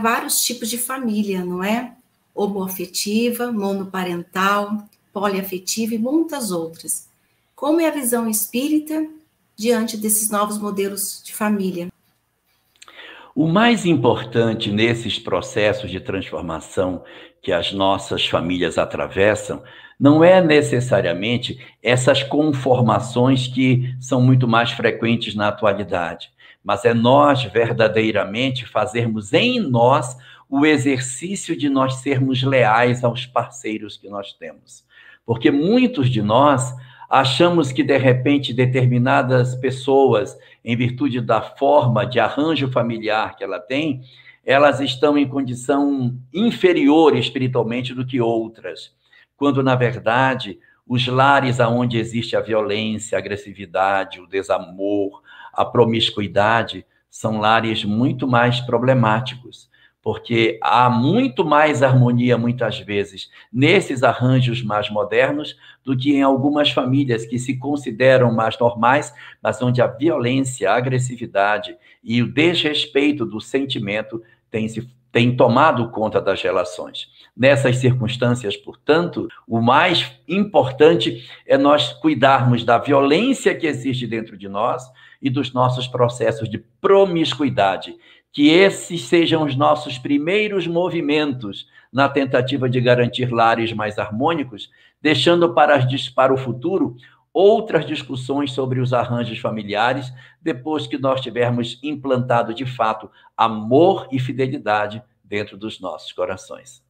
vários tipos de família, não é? Homoafetiva, monoparental, poliafetiva e muitas outras. Como é a visão espírita diante desses novos modelos de família? O mais importante nesses processos de transformação que as nossas famílias atravessam não é necessariamente essas conformações que são muito mais frequentes na atualidade, mas é nós verdadeiramente fazermos em nós o exercício de nós sermos leais aos parceiros que nós temos. Porque muitos de nós Achamos que, de repente, determinadas pessoas, em virtude da forma de arranjo familiar que ela tem, elas estão em condição inferior espiritualmente do que outras, quando, na verdade, os lares aonde existe a violência, a agressividade, o desamor, a promiscuidade, são lares muito mais problemáticos porque há muito mais harmonia, muitas vezes, nesses arranjos mais modernos do que em algumas famílias que se consideram mais normais, mas onde a violência, a agressividade e o desrespeito do sentimento têm se tem tomado conta das relações. Nessas circunstâncias, portanto, o mais importante é nós cuidarmos da violência que existe dentro de nós e dos nossos processos de promiscuidade, que esses sejam os nossos primeiros movimentos na tentativa de garantir lares mais harmônicos, deixando para, para o futuro outras discussões sobre os arranjos familiares, depois que nós tivermos implantado de fato amor e fidelidade dentro dos nossos corações.